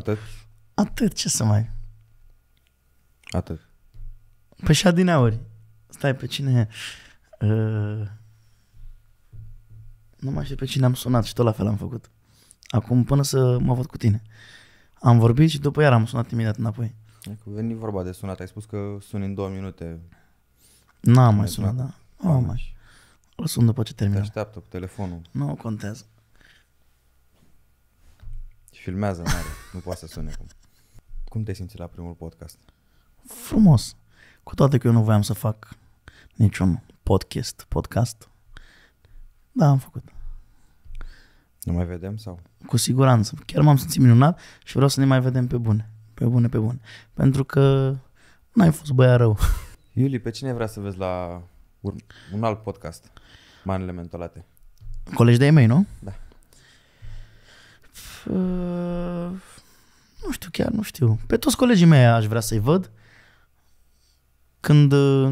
Atât? Atât, ce să mai... Atât. Păi și adineauri. Stai, pe cine... Uh, nu mai știu pe cine am sunat și tot la fel am făcut. Acum până să mă văd cu tine. Am vorbit și după iar am sunat imediat înapoi. Veni vorba de sunat, ai spus că suni în două minute. N-am mai sunat, sunat, da. da. Nu am mai. Îl sun după ce termină. Te așteaptă cu telefonul. Nu contează. Și filmează mare, nu poate să sune cum. Cum te simți la primul podcast? Frumos. Cu toate că eu nu voiam să fac niciunul podcast. podcast. Da, am făcut. Nu mai vedem sau? Cu siguranță. Chiar m-am simțit minunat și vreau să ne mai vedem pe bune. Pe bune, pe bune. Pentru că n-ai fost băia rău. Iuli, pe cine vrea să vezi la un alt podcast? Manele mentolate. Colegi de-ai mei, nu? Da. Fă... nu știu chiar, nu știu. Pe toți colegii mei aș vrea să-i văd. Când,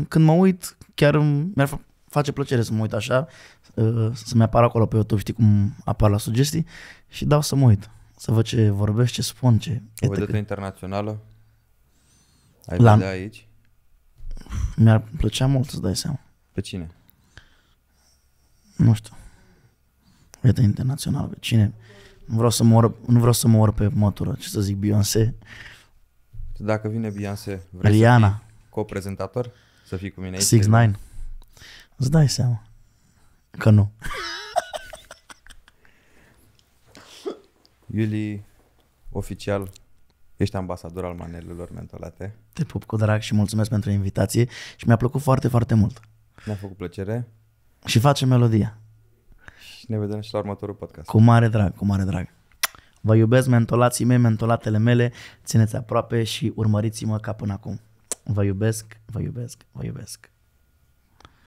când mă uit, chiar mi-ar face plăcere să mă uit așa, uh, să-mi apară acolo pe YouTube, știi cum apar la sugestii și dau să mă uit, să văd ce vorbesc, ce spun, ce... O vedetă internațională? Ai la... vedea aici? Mi-ar plăcea mult să dai seama. Pe cine? Nu știu. Vedetă internațională, pe cine? Nu vreau să mor, nu vreau să mor pe mătură, ce să zic, Beyoncé. Dacă vine Beyoncé, vrei Rihanna. să fii co-prezentator? Să fii cu mine aici. 6 9 Îți dai seama că nu. Iuli, oficial, ești ambasador al manelelor mentolate. Te pup cu drag și mulțumesc pentru invitație și mi-a plăcut foarte, foarte mult. Mi-a făcut plăcere. Și face melodia. Și ne vedem și la următorul podcast. Cu mare drag, cu mare drag. Vă iubesc, mentolații mei, mentolatele mele, țineți aproape și urmăriți-mă ca până acum. Vă iubesc, vă iubesc, vă iubesc.